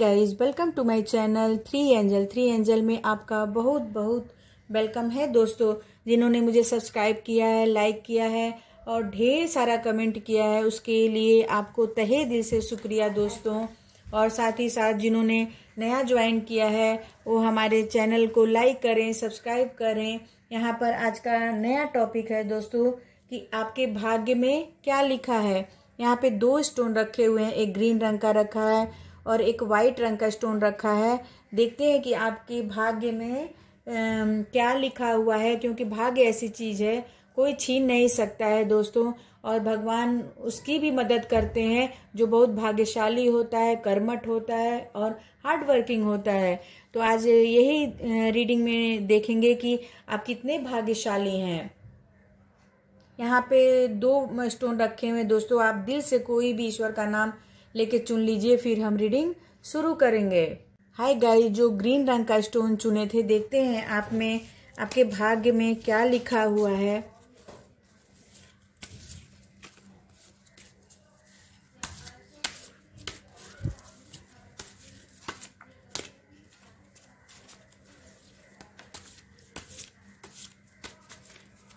guys welcome to my channel three angel three angel में आपका बहुत बहुत वेलकम है दोस्तों जिन्होंने मुझे सब्सक्राइब किया है लाइक किया है और ढेर सारा कमेंट किया है उसके लिए आपको तहे दिल से शुक्रिया दोस्तों और साथ ही साथ जिन्होंने नया ज्वाइन किया है वो हमारे चैनल को लाइक करें सब्सक्राइब करें यहाँ पर आज का नया टॉपिक है दोस्तों कि आपके भाग्य में क्या लिखा है यहाँ पे दो स्टोन रखे हुए हैं एक ग्रीन रंग का रखा है और एक वाइट रंग का स्टोन रखा है देखते हैं कि आपके भाग्य में आ, क्या लिखा हुआ है क्योंकि भाग्य ऐसी चीज़ है कोई छीन नहीं सकता है दोस्तों और भगवान उसकी भी मदद करते हैं जो बहुत भाग्यशाली होता है कर्मठ होता है और हार्ड वर्किंग होता है तो आज यही रीडिंग में देखेंगे कि आप कितने भाग्यशाली हैं यहाँ पे दो स्टोन रखे हुए दोस्तों आप दिल से कोई भी ईश्वर का नाम लेके चुन लीजिए फिर हम रीडिंग शुरू करेंगे हाय गाइस जो ग्रीन रंग का स्टोन चुने थे देखते हैं आप में आपके भाग्य में क्या लिखा हुआ है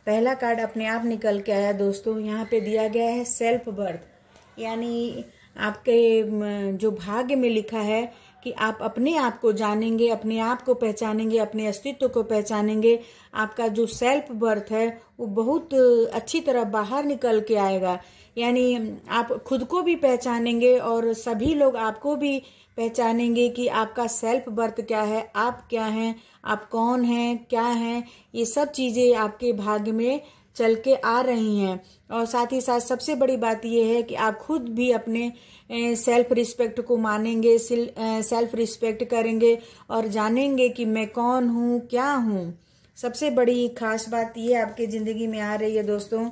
पहला कार्ड अपने आप निकल के आया दोस्तों यहाँ पे दिया गया है सेल्फ बर्थ यानी आपके जो भाग्य में लिखा है कि आप अपने आप को जानेंगे अपने आप को पहचानेंगे अपने अस्तित्व को पहचानेंगे आपका जो सेल्फ बर्थ है वो बहुत अच्छी तरह बाहर निकल के आएगा यानी आप खुद को भी पहचानेंगे और सभी लोग आपको भी पहचानेंगे कि आपका सेल्फ बर्थ क्या है आप क्या हैं आप कौन हैं क्या हैं ये सब चीज़ें आपके भाग्य में चल के आ रही हैं और साथ ही साथ सबसे बड़ी बात यह है कि आप खुद भी अपने सेल्फ रिस्पेक्ट को मानेंगे सेल्फ रिस्पेक्ट करेंगे और जानेंगे कि मैं कौन हूँ क्या हूँ सबसे बड़ी खास बात ये आपकी ज़िंदगी में आ रही है दोस्तों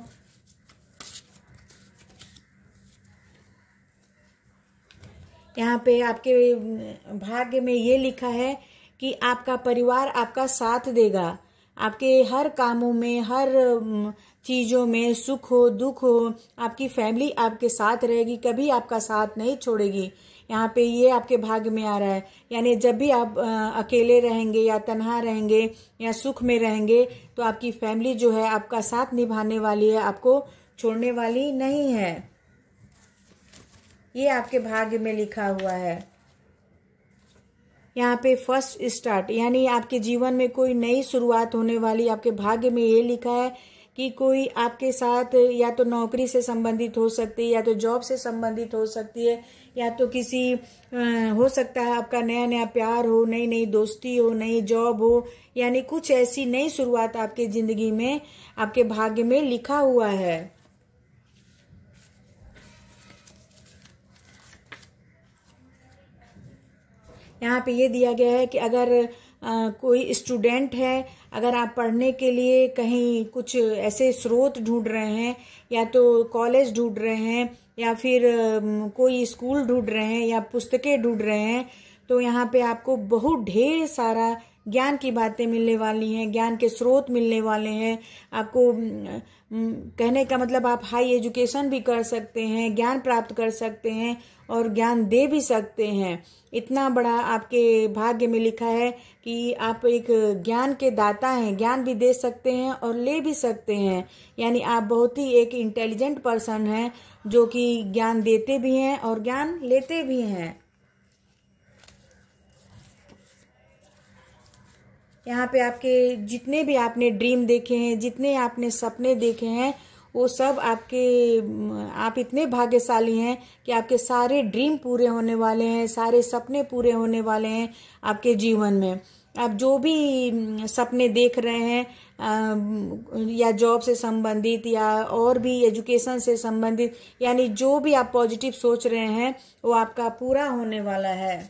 यहाँ पे आपके भाग्य में ये लिखा है कि आपका परिवार आपका साथ देगा आपके हर कामों में हर चीज़ों में सुख हो दुख हो आपकी फैमिली आपके साथ रहेगी कभी आपका साथ नहीं छोड़ेगी यहाँ पे ये आपके भाग में आ रहा है यानी जब भी आप आ, अकेले रहेंगे या तनहा रहेंगे या सुख में रहेंगे तो आपकी फैमिली जो है आपका साथ निभाने वाली है आपको छोड़ने वाली नहीं है ये आपके भाग्य में लिखा हुआ है यहाँ पे फर्स्ट स्टार्ट यानी आपके जीवन में कोई नई शुरुआत होने वाली आपके भाग्य में ये लिखा है कि कोई आपके साथ या तो नौकरी से संबंधित हो सकती है या तो जॉब से संबंधित हो सकती है या तो किसी आ, अं, हो सकता है आपका नया नया प्यार हो नई नई दोस्ती हो नई जॉब हो यानी कुछ ऐसी नई शुरुआत आपके ज़िंदगी में आपके भाग्य में लिखा हुआ है यहाँ पे ये दिया गया है कि अगर आ, कोई स्टूडेंट है अगर आप पढ़ने के लिए कहीं कुछ ऐसे स्रोत ढूंढ रहे हैं या तो कॉलेज ढूंढ रहे हैं या फिर आ, कोई स्कूल ढूंढ रहे हैं या पुस्तकें ढूंढ रहे हैं तो यहाँ पे आपको बहुत ढेर सारा ज्ञान की बातें मिलने वाली हैं ज्ञान के स्रोत मिलने वाले हैं आपको कहने का मतलब आप हाई एजुकेशन भी कर सकते हैं ज्ञान प्राप्त कर सकते हैं और ज्ञान दे भी सकते हैं इतना बड़ा आपके भाग्य में लिखा है कि आप एक ज्ञान के दाता हैं ज्ञान भी दे सकते हैं और ले भी सकते हैं यानी आप बहुत ही एक इंटेलिजेंट पर्सन हैं जो कि ज्ञान देते भी हैं और ज्ञान लेते भी हैं यहाँ पे आपके जितने भी आपने ड्रीम देखे हैं जितने आपने सपने देखे हैं वो सब आपके आप इतने भाग्यशाली हैं कि आपके सारे ड्रीम पूरे होने वाले हैं सारे सपने पूरे होने वाले हैं आपके जीवन में आप जो भी सपने देख रहे हैं या जॉब से संबंधित या और भी एजुकेशन से संबंधित यानी जो भी आप पॉजिटिव सोच रहे हैं वो आपका पूरा होने वाला है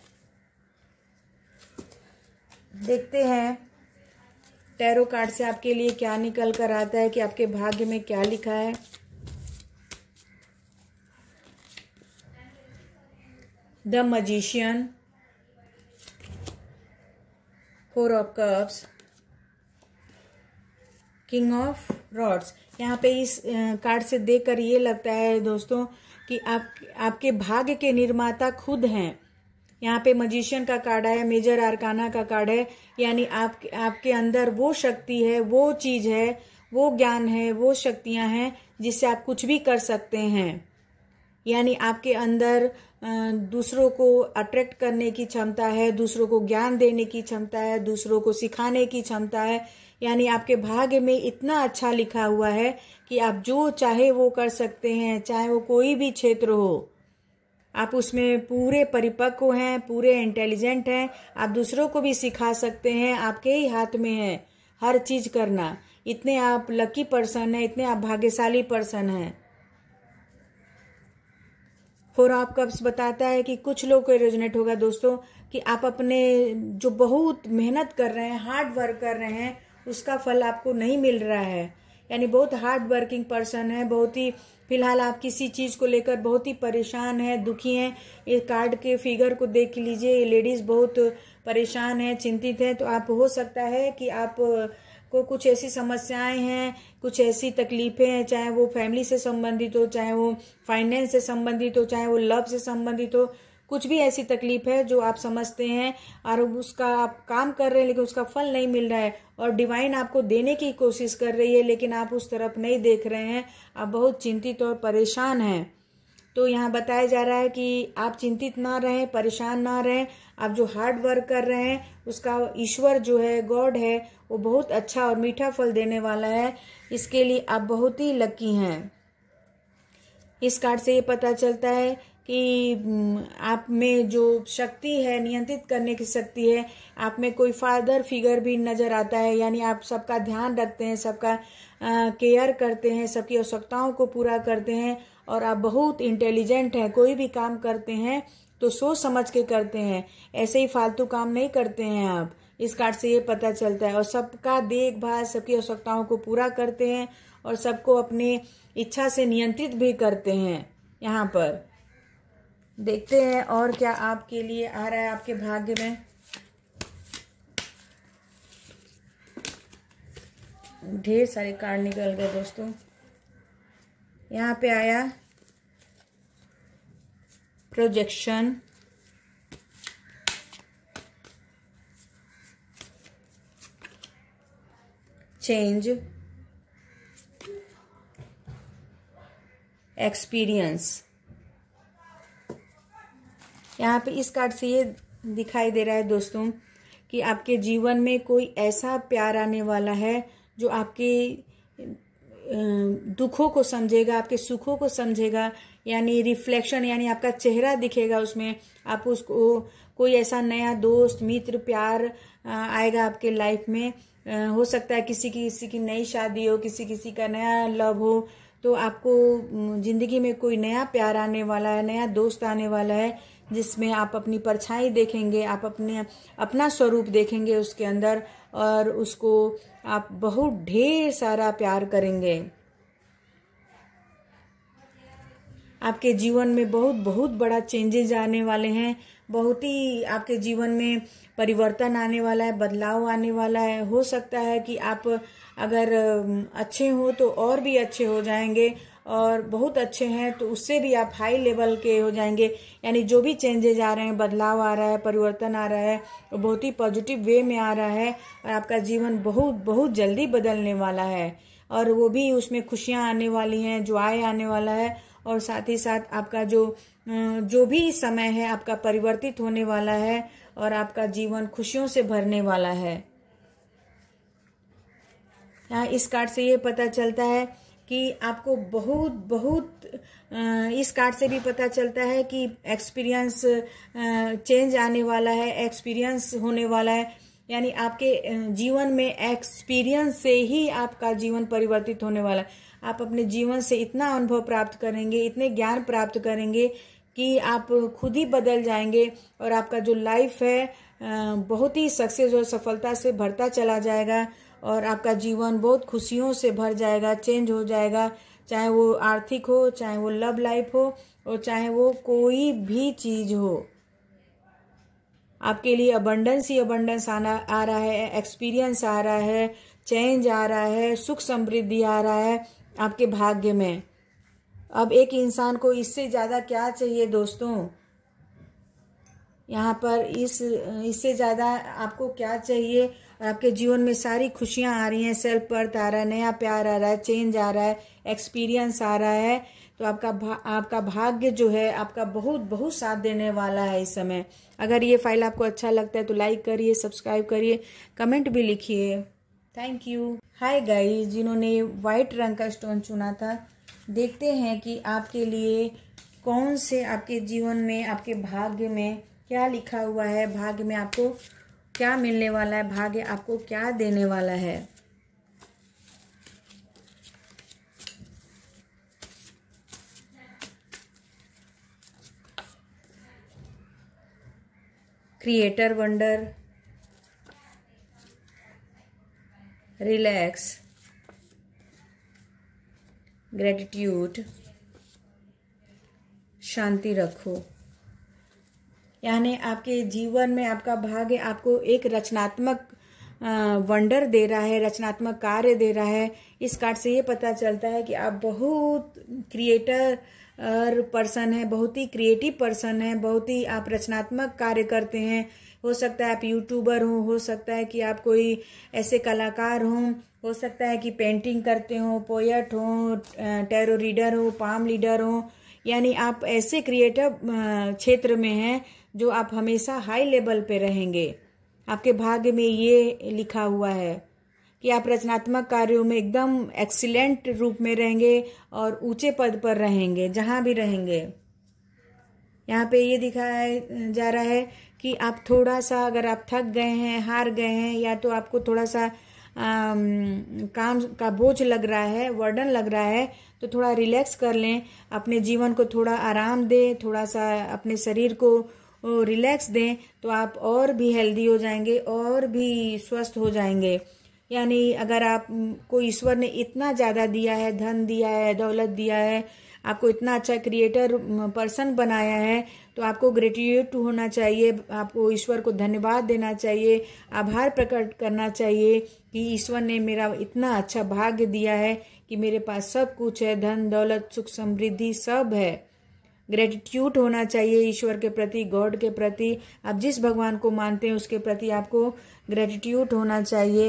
देखते हैं टैरो कार्ड से आपके लिए क्या निकल कर आता है कि आपके भाग्य में क्या लिखा है the magician four of cups king of rods यहाँ पे इस कार्ड से देखकर ये लगता है दोस्तों कि आप आपके भाग्य के निर्माता खुद हैं यहाँ पे मजिशियन का कार्ड है मेजर आरकाना का कार्ड है यानी आप आपके अंदर वो शक्ति है वो चीज़ है वो ज्ञान है वो शक्तियां हैं जिससे आप कुछ भी कर सकते हैं यानी आपके अंदर दूसरों को अट्रैक्ट करने की क्षमता है दूसरों को ज्ञान देने की क्षमता है दूसरों को सिखाने की क्षमता है यानी आपके भाग्य में इतना अच्छा लिखा हुआ है कि आप जो चाहे वो कर सकते हैं चाहे वो कोई भी क्षेत्र हो आप उसमें पूरे परिपक्व हैं पूरे इंटेलिजेंट हैं आप दूसरों को भी सिखा सकते हैं आपके ही हाथ में है हर चीज़ करना इतने आप लकी पर्सन हैं इतने आप भाग्यशाली पर्सन हैं फोर ऑफ कप्स बताता है कि कुछ लोग को रेजोनेट होगा दोस्तों कि आप अपने जो बहुत मेहनत कर रहे हैं हार्ड वर्क कर रहे हैं उसका फल आपको नहीं मिल रहा है यानी बहुत हार्ड वर्किंग पर्सन है बहुत ही फिलहाल आप किसी चीज़ को लेकर बहुत ही परेशान है दुखी हैं ये कार्ड के फिगर को देख लीजिए ये लेडीज़ बहुत परेशान है चिंतित है तो आप हो सकता है कि आप को कुछ ऐसी समस्याएं हैं कुछ ऐसी तकलीफ़ें हैं चाहे वो फैमिली से संबंधित हो चाहे वो फाइनेंस से संबंधित हो चाहे वो लव से संबंधित हो कुछ भी ऐसी तकलीफ है जो आप समझते हैं और उसका आप काम कर रहे हैं लेकिन उसका फल नहीं मिल रहा है और डिवाइन आपको देने की कोशिश कर रही है लेकिन आप उस तरफ नहीं देख रहे हैं आप बहुत चिंतित और परेशान हैं तो यहाँ बताया जा रहा है कि आप चिंतित ना रहें परेशान ना रहें आप जो हार्ड वर्क कर रहे हैं उसका ईश्वर जो है गॉड है वो बहुत अच्छा और मीठा फल देने वाला है इसके लिए आप बहुत ही लकी हैं इस कार्ड से ये पता चलता है कि आप में जो शक्ति है नियंत्रित करने की शक्ति है आप में कोई फादर फिगर भी नज़र आता है यानी आप सबका ध्यान रखते हैं सबका केयर करते हैं सबकी आवश्यकताओं को पूरा करते हैं और आप बहुत इंटेलिजेंट हैं कोई भी काम करते हैं तो सोच समझ के करते हैं ऐसे ही फालतू काम नहीं करते हैं आप इस कार्ड से ये पता चलता है और सबका देखभाल सबकी आवश्यकताओं को पूरा करते हैं और सबको अपनी इच्छा से नियंत्रित भी करते हैं यहाँ पर देखते हैं और क्या आपके लिए आ रहा है आपके भाग्य में ढेर सारे कार्ड निकल गए दोस्तों यहाँ पे आया प्रोजेक्शन चेंज एक्सपीरियंस यहाँ पे इस कार्ड से ये दिखाई दे रहा है दोस्तों कि आपके जीवन में कोई ऐसा प्यार आने वाला है जो आपके दुखों को समझेगा आपके सुखों को समझेगा यानी रिफ्लेक्शन यानी आपका चेहरा दिखेगा उसमें आप उसको कोई ऐसा नया दोस्त मित्र प्यार आएगा आपके लाइफ में हो सकता है किसी की किसी की नई शादी हो किसी किसी का नया लव हो तो आपको ज़िंदगी में कोई नया प्यार आने वाला है नया दोस्त आने वाला है जिसमें आप अपनी परछाई देखेंगे आप अपने अपना स्वरूप देखेंगे उसके अंदर और उसको आप बहुत ढेर सारा प्यार करेंगे आपके जीवन में बहुत बहुत बड़ा चेंजेज आने वाले हैं बहुत ही आपके जीवन में परिवर्तन आने वाला है बदलाव आने वाला है हो सकता है कि आप अगर अच्छे हो तो और भी अच्छे हो जाएंगे और बहुत अच्छे हैं तो उससे भी आप हाई लेवल के हो जाएंगे यानी जो भी चेंजेज आ रहे हैं बदलाव आ रहा है परिवर्तन आ रहा है वो बहुत ही पॉजिटिव वे में आ रहा है और आपका जीवन बहुत बहुत जल्दी बदलने वाला है और वो भी उसमें खुशियां आने वाली हैं जो आय आने वाला है और साथ ही साथ आपका जो अं, जो भी समय है आपका परिवर्तित होने वाला है और आपका जीवन खुशियों से भरने वाला है इस कार्ड से ये पता चलता है कि आपको बहुत बहुत इस कार्ड से भी पता चलता है कि एक्सपीरियंस चेंज आने वाला है एक्सपीरियंस होने वाला है यानी आपके जीवन में एक्सपीरियंस से ही आपका जीवन परिवर्तित होने वाला है आप अपने जीवन से इतना अनुभव प्राप्त करेंगे इतने ज्ञान प्राप्त करेंगे कि आप खुद ही बदल जाएंगे और आपका जो लाइफ है बहुत ही सक्सेस और सफलता से भरता चला जाएगा और आपका जीवन बहुत खुशियों से भर जाएगा चेंज हो जाएगा चाहे वो आर्थिक हो चाहे वो लव लाइफ हो और चाहे वो कोई भी चीज़ हो आपके लिए अबंडेंस ही अबंडेंस आना आ रहा है एक्सपीरियंस आ रहा है चेंज आ रहा है सुख समृद्धि आ रहा है आपके भाग्य में अब एक इंसान को इससे ज़्यादा क्या चाहिए दोस्तों यहाँ पर इस इससे ज़्यादा आपको क्या चाहिए और आपके जीवन में सारी खुशियाँ आ रही हैं सेल्फ बर्थ आ रहा है नया प्यार आ रहा है चेंज आ रहा है एक्सपीरियंस आ रहा है तो आपका भा, आपका भाग्य जो है आपका बहुत बहुत साथ देने वाला है इस समय अगर ये फाइल आपको अच्छा लगता है तो लाइक करिए सब्सक्राइब करिए कमेंट भी लिखिए थैंक यू हाय गाइस जिन्होंने वाइट रंग का स्टोन चुना था देखते हैं कि आपके लिए कौन से आपके जीवन में आपके भाग्य में क्या लिखा हुआ है भाग्य में आपको क्या मिलने वाला है भाग्य आपको क्या देने वाला है क्रिएटर वंडर रिलैक्स ग्रेटिट्यूड शांति रखो यानी आपके जीवन में आपका भाग्य आपको एक रचनात्मक वंडर दे रहा है रचनात्मक कार्य दे रहा है इस कार्ड से ये पता चलता है कि आप बहुत क्रिएटर पर्सन है बहुत ही क्रिएटिव पर्सन है बहुत ही आप रचनात्मक कार्य करते हैं हो सकता है आप यूट्यूबर हो हो सकता है कि आप कोई ऐसे कलाकार हों हो सकता है कि पेंटिंग करते हो पोएट हो टेरो रीडर हो पाम लीडर हो यानी आप ऐसे क्रिएटिव क्षेत्र में हैं जो आप हमेशा हाई लेवल पे रहेंगे आपके भाग्य में ये लिखा हुआ है कि आप रचनात्मक कार्यों में एकदम एक्सीलेंट रूप में रहेंगे और ऊंचे पद पर रहेंगे जहां भी रहेंगे यहाँ पे ये दिखाया जा रहा है कि आप थोड़ा सा अगर आप थक गए हैं हार गए हैं या तो आपको थोड़ा सा काम का बोझ लग रहा है वर्डन लग रहा है तो थोड़ा रिलैक्स कर लें अपने जीवन को थोड़ा आराम दें थोड़ा सा अपने शरीर को रिलैक्स दें तो आप और भी हेल्दी हो जाएंगे और भी स्वस्थ हो जाएंगे यानी अगर आप को ईश्वर ने इतना ज़्यादा दिया है धन दिया है दौलत दिया है आपको इतना अच्छा क्रिएटर पर्सन बनाया है तो आपको ग्रेटिट्यूड होना चाहिए आपको ईश्वर को धन्यवाद देना चाहिए आभार प्रकट करना चाहिए कि ईश्वर ने मेरा इतना अच्छा भाग्य दिया है कि मेरे पास सब कुछ है धन दौलत सुख समृद्धि सब है ग्रेटिट्यूड होना चाहिए ईश्वर के प्रति गॉड के प्रति आप जिस भगवान को मानते हैं उसके प्रति आपको ग्रेटिट्यूड होना चाहिए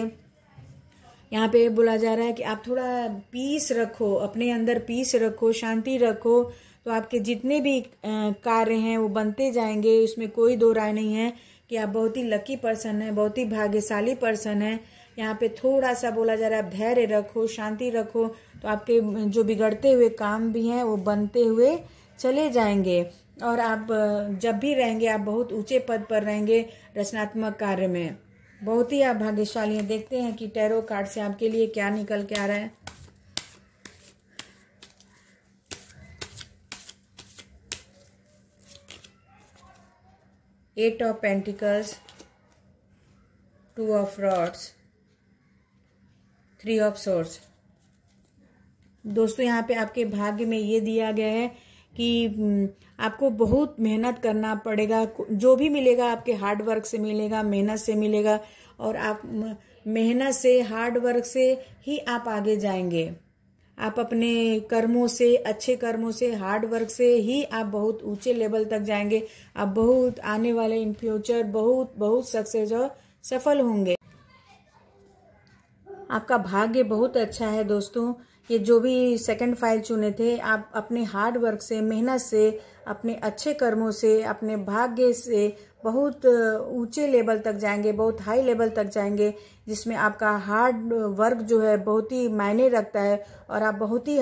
यहाँ पे बोला जा रहा है कि आप थोड़ा पीस रखो अपने अंदर पीस रखो शांति रखो तो आपके जितने भी कार्य हैं वो बनते जाएंगे इसमें कोई दो राय नहीं है कि आप बहुत ही लकी पर्सन हैं बहुत ही भाग्यशाली पर्सन हैं यहाँ पे थोड़ा सा बोला जा रहा है आप धैर्य रखो शांति रखो तो आपके जो बिगड़ते हुए काम भी हैं वो बनते हुए चले जाएंगे और आप जब भी रहेंगे आप बहुत ऊंचे पद पर रहेंगे रचनात्मक कार्य में बहुत ही आप भाग्यशाली हैं देखते हैं कि टैरो कार्ड से आपके लिए क्या निकल के आ रहा है eight of pentacles two of rods three of swords दोस्तों यहाँ पे आपके भाग्य में ये दिया गया है कि हम्म, आपको बहुत मेहनत करना पड़ेगा जो भी मिलेगा आपके हार्ड वर्क से मिलेगा मेहनत से मिलेगा और आप मेहनत से हार्ड वर्क से ही आप आगे जाएंगे आप अपने कर्मों से अच्छे कर्मों से हार्ड वर्क से ही आप बहुत ऊंचे लेवल तक जाएंगे आप बहुत आने वाले इन फ्यूचर बहुत बहुत सक्सेस और सफल होंगे आपका भाग्य बहुत अच्छा है दोस्तों ये जो भी सेकंड फाइल चुने थे आप अपने हार्ड वर्क से मेहनत से अपने अच्छे कर्मों से अपने भाग्य से बहुत ऊंचे लेवल तक जाएंगे बहुत हाई लेवल तक जाएंगे जिसमें आपका हार्ड वर्क जो है बहुत ही मायने रखता है और आप बहुत ही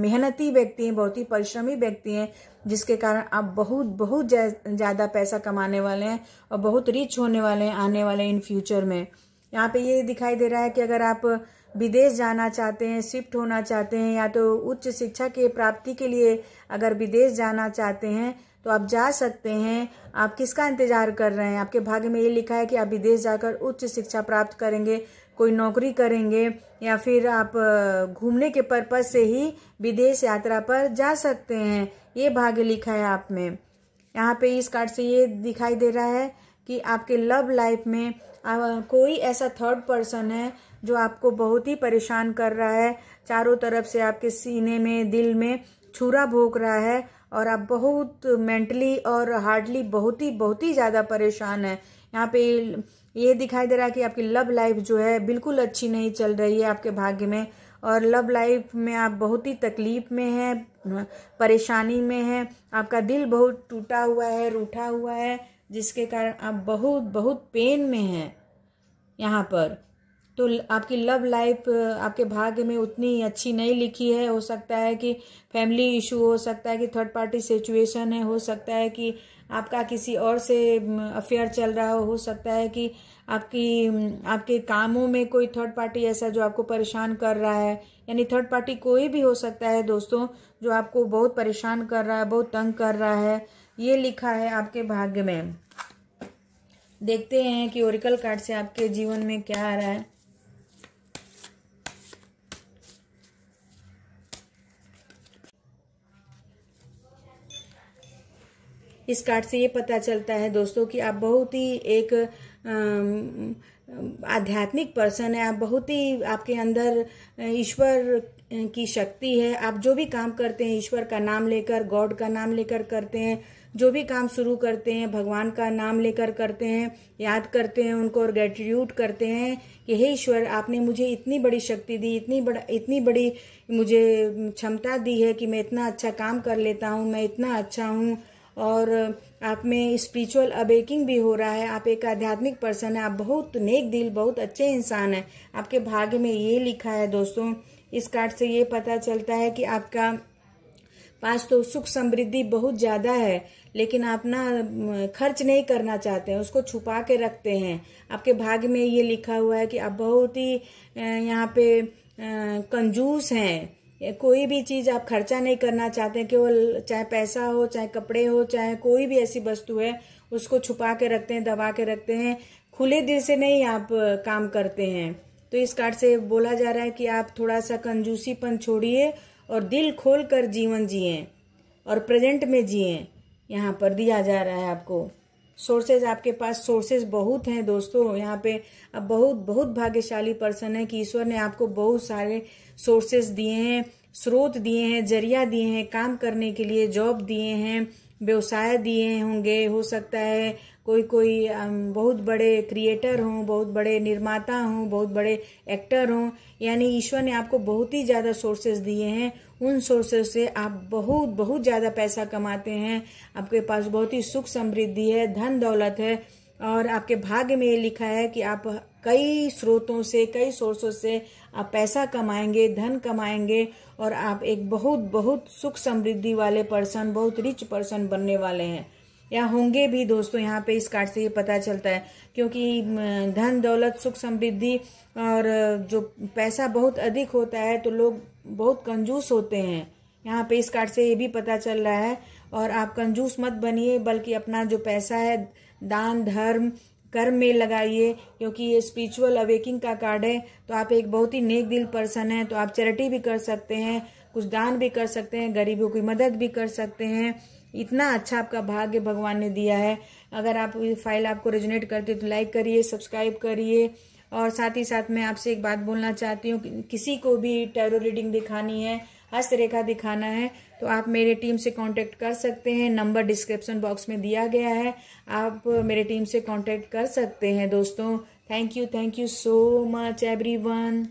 मेहनती व्यक्ति हैं बहुत ही परिश्रमी व्यक्ति हैं जिसके कारण आप बहुत बहुत ज़्यादा पैसा कमाने वाले हैं और बहुत रिच होने वाले हैं आने वाले इन फ्यूचर में यहाँ पे ये दिखाई दे रहा है कि अगर आप विदेश जाना चाहते हैं शिफ्ट होना चाहते हैं या तो उच्च शिक्षा के प्राप्ति के लिए अगर विदेश जाना चाहते हैं तो आप जा सकते हैं आप किसका इंतजार कर रहे हैं आपके भाग्य में ये लिखा है कि आप विदेश जाकर उच्च शिक्षा प्राप्त करेंगे कोई नौकरी करेंगे या फिर आप घूमने के पर्पज से ही विदेश यात्रा पर जा सकते हैं ये भाग्य लिखा है आप में यहाँ पे इस कार्ड से ये दिखाई दे रहा है कि आपके लव लाइफ में कोई ऐसा थर्ड पर्सन है जो आपको बहुत ही परेशान कर रहा है चारों तरफ से आपके सीने में दिल में छुरा भोंक रहा है और आप बहुत मेंटली और हार्डली बहुत ही बहुत ही ज़्यादा परेशान है यहाँ पे ये दिखाई दे रहा है कि आपकी लव लाइफ जो है बिल्कुल अच्छी नहीं चल रही है आपके भाग्य में और लव लाइफ में आप बहुत ही तकलीफ में हैं परेशानी में हैं आपका दिल बहुत टूटा हुआ है रूठा हुआ है जिसके कारण आप बहुत बहुत पेन में हैं यहाँ पर तो आपकी लव लाइफ आपके भाग्य में उतनी अच्छी नहीं लिखी है हो सकता है कि फैमिली इशू हो सकता है कि थर्ड पार्टी सिचुएशन है हो सकता है कि आपका किसी और से अफेयर चल रहा हो हो सकता है कि आपकी आपके कामों में कोई थर्ड पार्टी ऐसा जो आपको परेशान कर रहा है यानी थर्ड पार्टी कोई भी हो सकता है दोस्तों जो आपको बहुत परेशान कर रहा है बहुत तंग कर रहा है ये लिखा है आपके भाग्य में देखते हैं कि ओरिकल कार्ड से आपके जीवन में क्या आ रहा है इस कार्ड से ये पता चलता है दोस्तों कि आप बहुत ही एक आध्यात्मिक पर्सन है आप बहुत ही आपके अंदर ईश्वर की शक्ति है आप जो भी काम करते हैं ईश्वर का नाम लेकर गॉड का नाम लेकर करते हैं जो भी काम शुरू करते हैं भगवान का नाम लेकर करते हैं याद करते हैं उनको और ग्रेटिट्यूड करते हैं कि हे ईश्वर आपने मुझे इतनी बड़ी शक्ति दी इतनी बड़ा इतनी बड़ी मुझे क्षमता दी है कि मैं इतना अच्छा काम कर लेता हूँ मैं इतना अच्छा हूँ और आप में स्पिरिचुअल अबेकिंग भी हो रहा है आप एक आध्यात्मिक पर्सन है आप बहुत नेक दिल बहुत अच्छे इंसान हैं आपके भाग्य में ये लिखा है दोस्तों इस कार्ड से ये पता चलता है कि आपका पास तो सुख समृद्धि बहुत ज़्यादा है लेकिन आप ना खर्च नहीं करना चाहते हैं उसको छुपा के रखते हैं आपके भाग्य में ये लिखा हुआ है कि आप बहुत ही यहाँ पे कंजूस हैं कोई भी चीज़ आप खर्चा नहीं करना चाहते केवल चाहे पैसा हो चाहे कपड़े हो चाहे कोई भी ऐसी वस्तु है उसको छुपा के रखते हैं दबा के रखते हैं खुले दिल से नहीं आप काम करते हैं तो इस कार्ड से बोला जा रहा है कि आप थोड़ा सा कंजूसीपन छोड़िए और दिल खोल कर जीवन जिए और प्रेजेंट में जिए यहाँ पर दिया जा रहा है आपको सोर्सेज आपके पास सोर्सेज बहुत हैं दोस्तों यहाँ पे अब बहुत बहुत भाग्यशाली पर्सन है कि ईश्वर ने आपको बहुत सारे सोर्सेज दिए हैं स्रोत दिए हैं जरिया दिए हैं काम करने के लिए जॉब दिए हैं व्यवसाय दिए होंगे हो सकता है कोई कोई बहुत बड़े क्रिएटर हों बहुत बड़े निर्माता हों बहुत बड़े एक्टर हों यानी ईश्वर ने आपको बहुत ही ज़्यादा सोर्सेज दिए हैं उन सोर्सेस से आप बहुत बहुत ज़्यादा पैसा कमाते हैं आपके पास बहुत ही सुख समृद्धि है धन दौलत है और आपके भाग्य में ये लिखा है कि आप कई स्रोतों से कई सोर्सों से आप पैसा कमाएंगे धन कमाएंगे और आप एक बहुत बहुत सुख समृद्धि वाले पर्सन बहुत रिच पर्सन बनने वाले हैं या होंगे भी दोस्तों यहाँ पे इस कार्ड से ये पता चलता है क्योंकि धन दौलत सुख समृद्धि और जो पैसा बहुत अधिक होता है तो लोग बहुत कंजूस होते हैं यहाँ पे इस कार्ड से ये भी पता चल रहा है और आप कंजूस मत बनिए बल्कि अपना जो पैसा है दान धर्म कर्म में लगाइए क्योंकि ये स्पिरिचुअल अवेकिंग का कार्ड है तो आप एक बहुत ही नेक दिल पर्सन हैं तो आप चैरिटी भी कर सकते हैं कुछ दान भी कर सकते हैं गरीबों की मदद भी कर सकते हैं इतना अच्छा आपका भाग्य भगवान ने दिया है अगर आप फाइल आपको रेजुनेट करते तो लाइक करिए सब्सक्राइब करिए और साथ ही साथ मैं आपसे एक बात बोलना चाहती हूँ कि किसी को भी टैरो रीडिंग दिखानी है हस्तरेखा दिखाना है तो आप मेरे टीम से कांटेक्ट कर सकते हैं नंबर डिस्क्रिप्शन बॉक्स में दिया गया है आप मेरे टीम से कांटेक्ट कर सकते हैं दोस्तों thank you thank you so much everyone